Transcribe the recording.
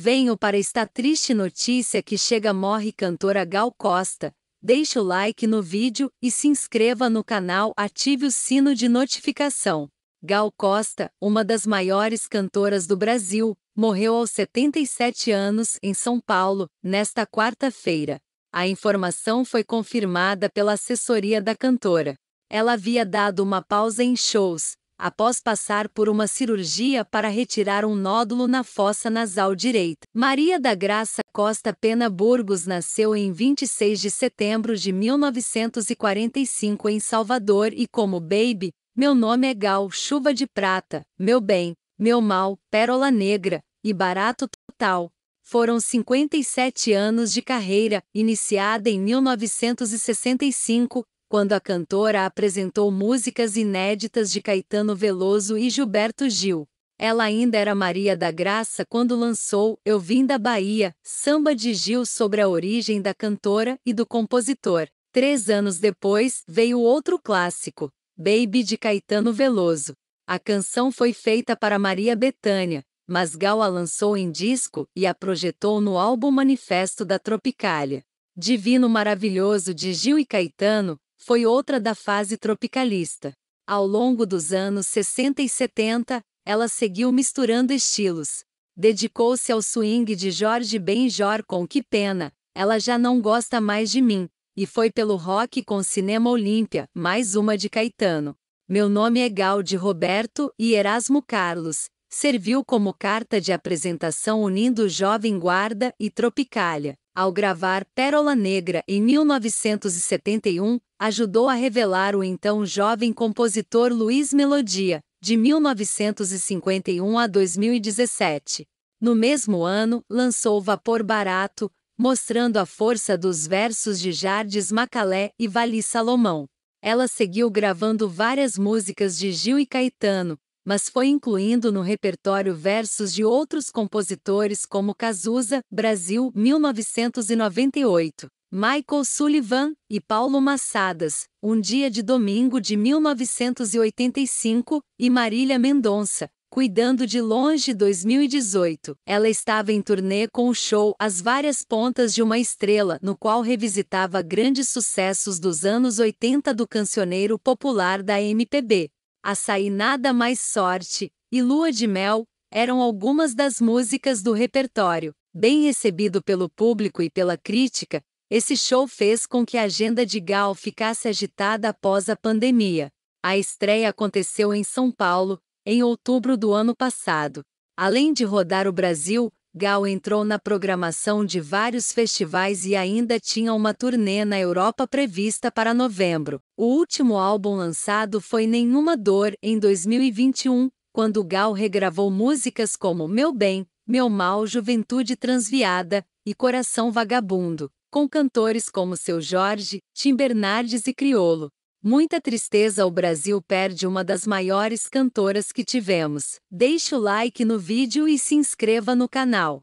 Venho para esta triste notícia que chega morre cantora Gal Costa. Deixe o like no vídeo e se inscreva no canal, ative o sino de notificação. Gal Costa, uma das maiores cantoras do Brasil, morreu aos 77 anos em São Paulo, nesta quarta-feira. A informação foi confirmada pela assessoria da cantora. Ela havia dado uma pausa em shows, após passar por uma cirurgia para retirar um nódulo na fossa nasal direita. Maria da Graça Costa Pena Burgos nasceu em 26 de setembro de 1945 em Salvador e como Baby, meu nome é Gal Chuva de Prata, Meu Bem, Meu Mal, Pérola Negra e Barato Total foram 57 anos de carreira, iniciada em 1965, quando a cantora apresentou músicas inéditas de Caetano Veloso e Gilberto Gil. Ela ainda era Maria da Graça quando lançou Eu Vim da Bahia, samba de Gil sobre a origem da cantora e do compositor. Três anos depois, veio outro clássico, Baby de Caetano Veloso. A canção foi feita para Maria Bethânia, mas Gal a lançou em disco e a projetou no álbum Manifesto da Tropicália. Divino Maravilhoso de Gil e Caetano foi outra da fase tropicalista. Ao longo dos anos 60 e 70, ela seguiu misturando estilos. Dedicou-se ao swing de Jorge Benjor com Que Pena, Ela Já Não Gosta Mais de Mim, e foi pelo rock com Cinema Olímpia, mais uma de Caetano. Meu nome é Gaudi Roberto e Erasmo Carlos, serviu como carta de apresentação unindo Jovem Guarda e Tropicália ao gravar Pérola Negra em 1971, ajudou a revelar o então jovem compositor Luiz Melodia, de 1951 a 2017. No mesmo ano, lançou Vapor Barato, mostrando a força dos versos de Jardes Macalé e Vali Salomão. Ela seguiu gravando várias músicas de Gil e Caetano, mas foi incluindo no repertório versos de outros compositores como Cazuza, Brasil, 1998, Michael Sullivan e Paulo Massadas, Um Dia de Domingo de 1985 e Marília Mendonça, Cuidando de Longe 2018. Ela estava em turnê com o show As Várias Pontas de uma Estrela, no qual revisitava grandes sucessos dos anos 80 do cancioneiro popular da MPB. Açaí Nada Mais Sorte e Lua de Mel eram algumas das músicas do repertório. Bem recebido pelo público e pela crítica, esse show fez com que a agenda de Gal ficasse agitada após a pandemia. A estreia aconteceu em São Paulo, em outubro do ano passado. Além de rodar o Brasil, Gal entrou na programação de vários festivais e ainda tinha uma turnê na Europa prevista para novembro. O último álbum lançado foi Nenhuma Dor, em 2021, quando Gal regravou músicas como Meu Bem, Meu Mal, Juventude Transviada e Coração Vagabundo, com cantores como Seu Jorge, Tim Bernardes e Criolo. Muita tristeza o Brasil perde uma das maiores cantoras que tivemos. Deixe o like no vídeo e se inscreva no canal.